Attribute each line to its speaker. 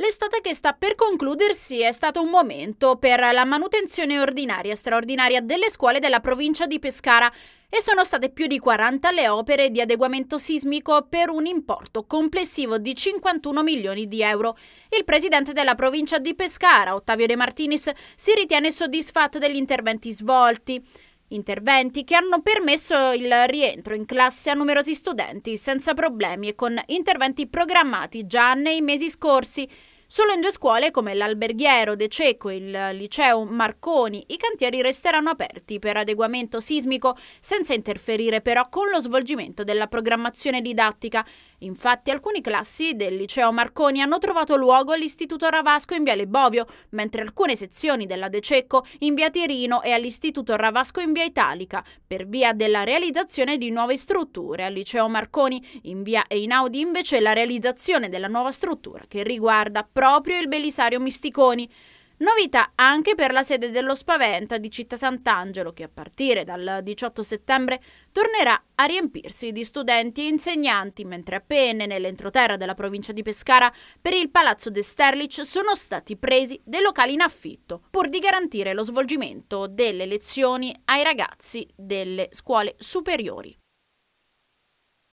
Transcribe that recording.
Speaker 1: L'estate che sta per concludersi è stato un momento per la manutenzione ordinaria e straordinaria delle scuole della provincia di Pescara e sono state più di 40 le opere di adeguamento sismico per un importo complessivo di 51 milioni di euro. Il presidente della provincia di Pescara, Ottavio De Martinis, si ritiene soddisfatto degli interventi svolti. Interventi che hanno permesso il rientro in classe a numerosi studenti senza problemi e con interventi programmati già nei mesi scorsi Solo in due scuole come l'Alberghiero De Ceco e il liceo Marconi i cantieri resteranno aperti per adeguamento sismico senza interferire però con lo svolgimento della programmazione didattica. Infatti alcuni classi del liceo Marconi hanno trovato luogo all'Istituto Ravasco in Viale Bovio, mentre alcune sezioni della De Cecco in Via Tirino e all'Istituto Ravasco in Via Italica, per via della realizzazione di nuove strutture. Al liceo Marconi in Via Einaudi invece la realizzazione della nuova struttura che riguarda proprio il Belisario Misticoni. Novità anche per la sede dello Spaventa di Città Sant'Angelo, che a partire dal 18 settembre tornerà a riempirsi di studenti e insegnanti, mentre appena nell'entroterra della provincia di Pescara, per il Palazzo De Sterlich sono stati presi dei locali in affitto, pur di garantire lo svolgimento delle lezioni ai ragazzi delle scuole superiori.